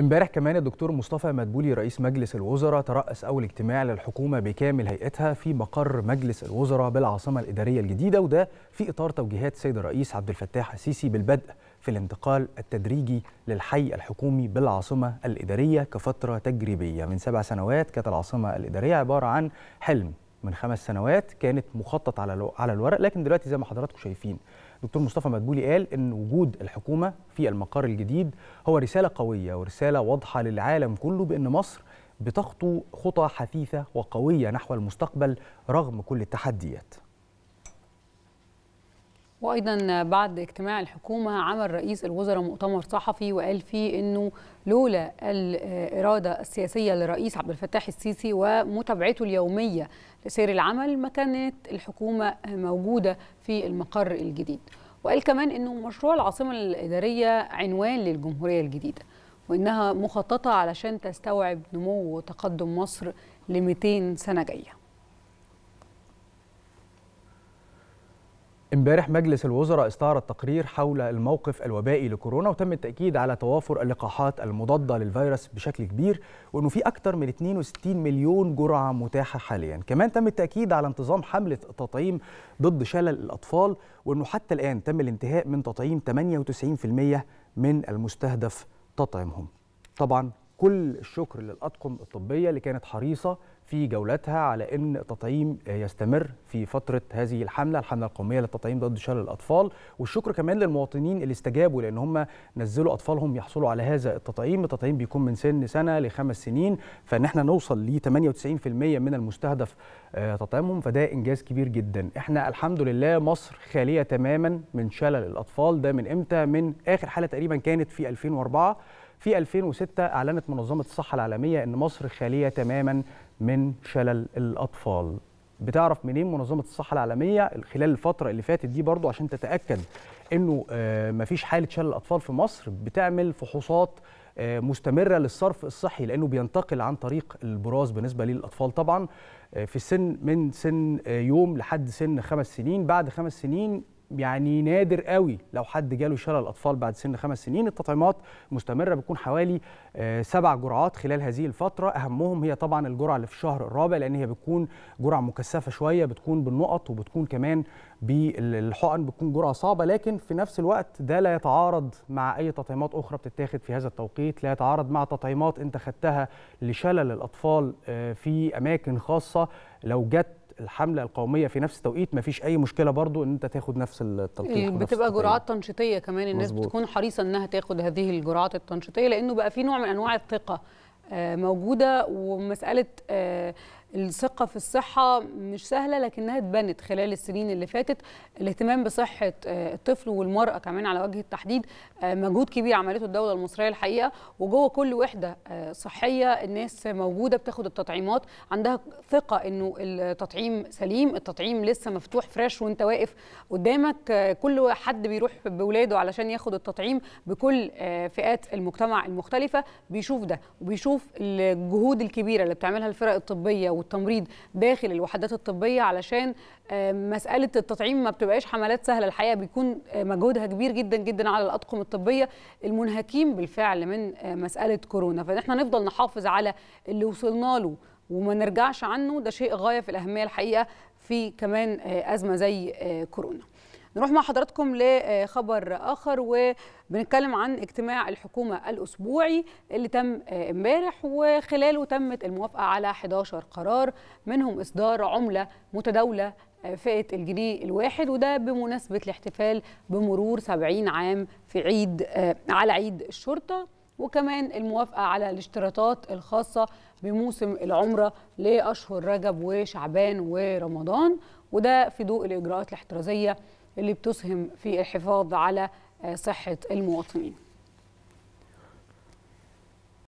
امبارح كمان الدكتور مصطفى مدبولي رئيس مجلس الوزراء ترأس أول اجتماع للحكومة بكامل هيئتها في مقر مجلس الوزراء بالعاصمة الإدارية الجديدة وده في إطار توجيهات سيد الرئيس عبد الفتاح السيسي بالبدء في الانتقال التدريجي للحي الحكومي بالعاصمة الإدارية كفترة تجريبية من سبع سنوات كانت العاصمة الإدارية عبارة عن حلم من خمس سنوات كانت مخطط على على الورق لكن دلوقتي زي ما حضراتكم شايفين دكتور مصطفى مدبولي قال ان وجود الحكومه في المقر الجديد هو رساله قويه ورساله واضحه للعالم كله بان مصر بتخطو خطى حثيثه وقويه نحو المستقبل رغم كل التحديات وايضا بعد اجتماع الحكومه عمل رئيس الوزراء مؤتمر صحفي وقال فيه انه لولا الاراده السياسيه للرئيس عبد الفتاح السيسي ومتابعته اليوميه لسير العمل ما كانت الحكومه موجوده في المقر الجديد وقال كمان انه مشروع العاصمه الاداريه عنوان للجمهوريه الجديده وانها مخططه علشان تستوعب نمو وتقدم مصر ل 200 سنه جايه امبارح مجلس الوزراء استعرض تقرير حول الموقف الوبائي لكورونا وتم التأكيد على توافر اللقاحات المضادة للفيروس بشكل كبير وأنه في أكثر من 62 مليون جرعة متاحة حاليا كمان تم التأكيد على انتظام حملة التطعيم ضد شلل الأطفال وأنه حتى الآن تم الانتهاء من تطعيم 98% من المستهدف تطعيمهم طبعا كل الشكر للأطقم الطبية اللي كانت حريصة في جولتها على أن التطعيم يستمر في فترة هذه الحملة الحملة القومية للتطعيم ضد شلل الأطفال والشكر كمان للمواطنين اللي استجابوا لأن هم نزلوا أطفالهم يحصلوا على هذا التطعيم التطعيم بيكون من سن سنة لخمس سنين فإن احنا نوصل ل 98% من المستهدف آه، تطعيمهم فده إنجاز كبير جدا احنا الحمد لله مصر خالية تماما من شلل الأطفال ده من إمتى من آخر حالة تقريبا كانت في 2004 في 2006 أعلنت منظمة الصحة العالمية أن مصر خالية تماما من شلل الأطفال بتعرف منين منظمه الصحه العالميه خلال الفتره اللي فاتت دي برضو عشان تتاكد انه آه، مفيش حاله شلل اطفال في مصر بتعمل فحوصات آه، مستمره للصرف الصحي لانه بينتقل عن طريق البراز بالنسبه للاطفال طبعا آه، في السن من سن يوم لحد سن خمس سنين بعد خمس سنين يعني نادر قوي لو حد جاله شلل الاطفال بعد سن خمس سنين التطعيمات مستمره بتكون حوالي آه، سبع جرعات خلال هذه الفتره اهمهم هي طبعا الجرعه اللي في الشهر الرابع لان هي بتكون جرعه مكثفه شويه بتكون بالنقط وبتكون كمان بالحقن بتكون جرعه صعبه لكن في نفس الوقت ده لا يتعارض مع اي تطعيمات اخرى بتتاخد في هذا التوقيت لا يتعارض مع تطعيمات انت خدتها لشلل الاطفال آه، في اماكن خاصه لو جت الحمله القوميه في نفس التوقيت مفيش اي مشكله برضو ان انت تاخد نفس التلقيح إيه، بتبقى جرعات تنشيطيه كمان الناس مزبوط. بتكون حريصه انها تاخد هذه الجرعات التنشيطيه لانه بقى في نوع من انواع الثقه آه، موجوده ومساله آه، الثقه في الصحه مش سهله لكنها اتبنت خلال السنين اللي فاتت الاهتمام بصحه آه، الطفل والمراه كمان على وجه التحديد آه، مجهود كبير عملته الدوله المصريه الحقيقه وجوه كل وحده آه، صحيه الناس موجوده بتاخد التطعيمات عندها ثقه انه التطعيم سليم التطعيم لسه مفتوح فريش وانت واقف قدامك كل حد بيروح بولاده علشان ياخد التطعيم بكل فئات المجتمع المختلفه بيشوف ده وبيشوف الجهود الكبيره اللي بتعملها الفرق الطبيه او التمريض داخل الوحدات الطبيه علشان آه، مساله التطعيم ما بتبقاش حملات سهله الحقيقه بيكون آه، مجهودها كبير جدا جدا على الاطقم الطبيه المنهكين بالفعل من آه، مساله كورونا فاحنا نفضل نحافظ على اللي وصلنا له وما نرجعش عنه ده شيء غايه في الاهميه الحقيقه في كمان ازمه زي كورونا نروح مع حضراتكم لخبر اخر وبنتكلم عن اجتماع الحكومه الاسبوعي اللي تم امبارح وخلاله تمت الموافقه على 11 قرار منهم اصدار عمله متداوله فئه الجنيه الواحد وده بمناسبه الاحتفال بمرور 70 عام في عيد على عيد الشرطه وكمان الموافقه على الاشتراطات الخاصه بموسم العمره لاشهر رجب وشعبان ورمضان وده في ضوء الاجراءات الاحترازيه اللي بتسهم في الحفاظ على آه، صحة المواطنين